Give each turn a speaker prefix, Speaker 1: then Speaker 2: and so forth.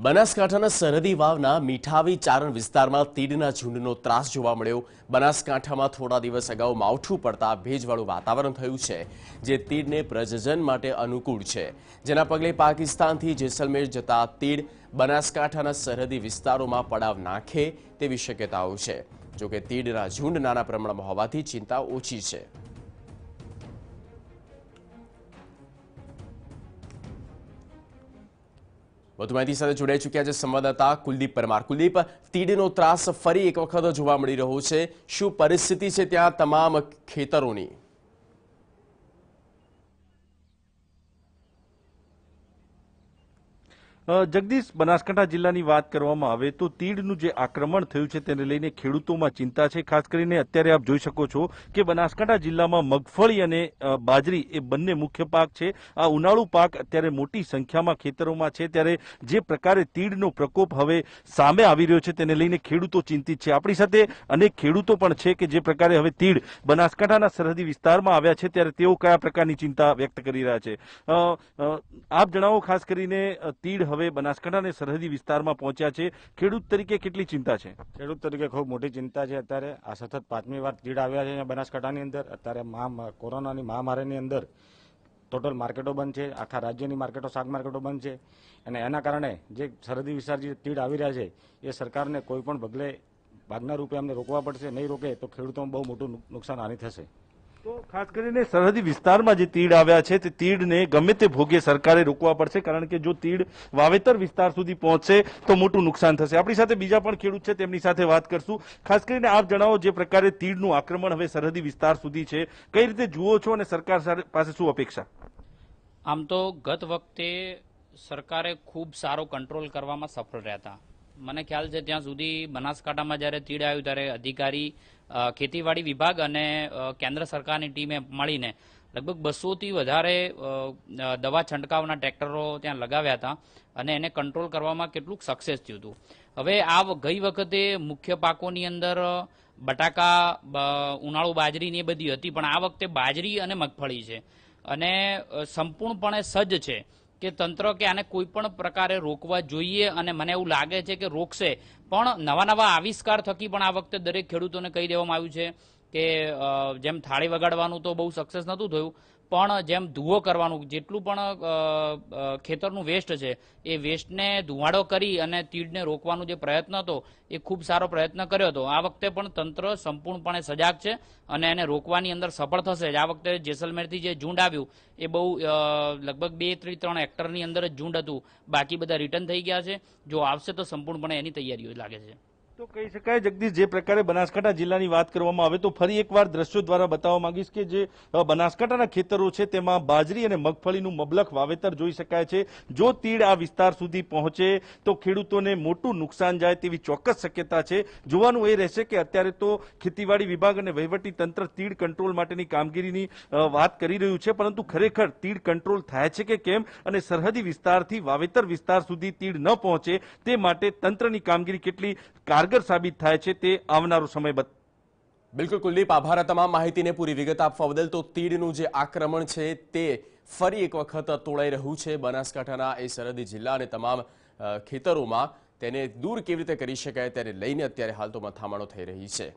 Speaker 1: બનાસકાંઠાના સરહદી વાવના મીઠાવી ચારણ વિસ્તારમાં તીડના ઝુંડનો ત્રાસ જોવા મળ્યો બનાસકાંઠામાં થોડા દિવસ અગાઉ માવઠું પડતા ભેજવાળું વાતાવરણ થયું છે જે તીડને પ્રજનન માટે અનુકૂળ છે જેના પગલે પાકિસ્તાનથી જેસલમેર જતા તીડ બનાસકાંઠાના સરહદી વિસ્તારોમાં પડાવ નાખે તેવી શક્યતાઓ છે જોકે તીડના ઝુંડ નાના પ્રમાણમાં હોવાથી ચિંતા ઓછી છે વધુ માહિતી સાથે જોડાઈ ચૂક્યા છે સંવાદદાતા કુલદીપ પરમાર કુલદીપ તીડનો ત્રાસ ફરી એક વખત જોવા મળી રહ્યો છે શું પરિસ્થિતિ છે ત્યાં તમામ ખેતરોની
Speaker 2: જગદીશ બનાસકાંઠા જિલ્લાની વાત કરવામાં આવે તો તીડનું જે આક્રમણ થયું છે તેને લઈને ખેડૂતોમાં ચિંતા છે ખાસ કરીને અત્યારે આપ જોઈ શકો છો કે બનાસકાંઠા જિલ્લામાં મગફળી અને બાજરી એ બંને મુખ્ય પાક છે આ ઉનાળુ પાક અત્યારે મોટી સંખ્યામાં ખેતરોમાં છે ત્યારે જે પ્રકારે તીડનો પ્રકોપ હવે સામે આવી રહ્યો છે તેને લઈને ખેડૂતો ચિંતિત છે આપણી સાથે અનેક ખેડૂતો પણ છે કે જે પ્રકારે હવે તીડ બનાસકાંઠાના સરહદી વિસ્તારમાં આવ્યા છે ત્યારે તેઓ કયા પ્રકારની ચિંતા વ્યક્ત કરી રહ્યા છે આપ જણાવો ખાસ કરીને તીડ હવે બનાસકાંઠાને સરહદી વિસ્તારમાં પહોંચ્યા છે ખેડૂત તરીકે કેટલી ચિંતા છે ખેડૂત તરીકે ખૂબ મોટી ચિંતા છે અત્યારે આ સતત પાંચમી વાર તીડ આવ્યા છે બનાસકાંઠાની અંદર અત્યારે મહા કોરોનાની મહામારીની અંદર ટોટલ માર્કેટો બંધ છે આખા રાજ્યની માર્કેટો શાક માર્કેટો બંધ છે અને એના કારણે જે સરહદી વિસ્તાર જે તીડ આવી રહ્યા છે એ સરકારને કોઈ પણ પગલે ભાગના રૂપે અમને રોકવા પડશે નહીં રોકે તો ખેડૂતોમાં બહુ મોટું નુકસાન આની થશે તો ખાસ કરીને સરહદી વિસ્તારમાં જે તીડ આવ્યા છે તે તીડને ગમે તે ભોગે સરકારે રોકવા પડશે કારણ કે જો તીડ વાવેતર વિસ્તાર સુધી પહોંચશે તો મોટું નુકસાન થશે આપણી સાથે બીજા પણ ખેડૂત છે તેમની સાથે વાત કરશું ખાસ કરીને આપ જણાવો જે પ્રકારે તીડનું આક્રમણ હવે સરહદી વિસ્તાર સુધી છે કઈ રીતે જુઓ છો અને સરકાર પાસે શું અપેક્ષા
Speaker 3: આમ તો ગત વખતે સરકારે ખૂબ સારો કંટ્રોલ કરવામાં સફળ રહ્યા હતા મને ખ્યાલ છે ત્યાં સુધી બનાસકાંઠામાં જ્યારે તીડ આવ્યું ત્યારે અધિકારી ખેતીવાડી વિભાગ અને કેન્દ્ર સરકારની ટીમે મળીને લગભગ બસોથી વધારે દવા છંટકાવના ટ્રેક્ટરો ત્યાં લગાવ્યા હતા અને એને કંટ્રોલ કરવામાં કેટલુંક સક્સેસ થયું હતું હવે આ ગઈ વખતે મુખ્ય પાકોની અંદર બટાકા ઉનાળુ બાજરી ને એ બધી હતી પણ આ વખતે બાજરી અને મગફળી છે અને સંપૂર્ણપણે સજ્જ છે કે તંત્ર કે આને કોઈ પણ પ્રકારે રોકવા જોઈએ અને મને એવું લાગે છે કે રોકશે પણ નવા નવા આવિષ્કાર થકી પણ આ વખતે દરેક ખેડૂતોને કહી દેવામાં આવ્યું છે કે જેમ થાળી વગાડવાનું તો બહુ સક્સેસ નહોતું થયું પણ જેમ ધુઓ કરવાનું જેટલું પણ ખેતરનું વેસ્ટ છે એ વેસ્ટને ધુવાડો કરી અને તીડને રોકવાનો જે પ્રયત્ન હતો એ ખૂબ સારો પ્રયત્ન કર્યો હતો આ વખતે પણ તંત્ર સંપૂર્ણપણે સજાગ છે અને એને રોકવાની અંદર સફળ થશે જ આ વખતે જેસલમેરથી જે ઝુંડ આવ્યું એ બહુ લગભગ બે થી ત્રણ હેક્ટરની અંદર જ ઝુંડ હતું બાકી બધા રિટર્ન થઈ ગયા છે જો આવશે તો સંપૂર્ણપણે એની તૈયારીઓ લાગે છે
Speaker 2: તો કહી શકાય જગદીશ જે પ્રકારે બનાસકાંઠા જિલ્લાની વાત કરવામાં આવે તો ફરી એકવાર દ્રશ્યો દ્વારા બતાવવા માંગીશ કે જે બનાસકાંઠાના ખેતરો છે તેમાં બાજરી અને મગફળીનું મબલખ વાવેતર જોઈ શકાય છે જો તીડ આ વિસ્તાર સુધી પહોંચે તો ખેડૂતોને મોટું નુકસાન જાય તેવી ચોક્કસ શક્યતા છે જોવાનું એ રહેશે કે અત્યારે તો ખેતીવાડી વિભાગ અને વહીવટી તંત્ર તીડ કંટ્રોલ માટેની કામગીરીની વાત કરી રહ્યું છે પરંતુ ખરેખર તીડ કંટ્રોલ થાય છે કે કેમ અને સરહદી વિસ્તારથી વાવેતર વિસ્તાર સુધી તીડ ન પહોંચે તે માટે તંત્રની કામગીરી કેટલી કારગર સાબિત થાય છે તે
Speaker 1: આવનારો સમય બત બિલકુલ કુલદીપ આભાર તમામ માહિતીને પૂરી વિગત આપવા બદલ તો તીડનું જે આક્રમણ છે તે ફરી એક વખત તોડાઈ રહ્યું છે બનાસકાંઠાના એ સરહદી જિલ્લા અને તમામ ખેતરોમાં તેને દૂર કેવી રીતે કરી શકાય તેને લઈને અત્યારે હાલ તો મથામણો થઈ રહી છે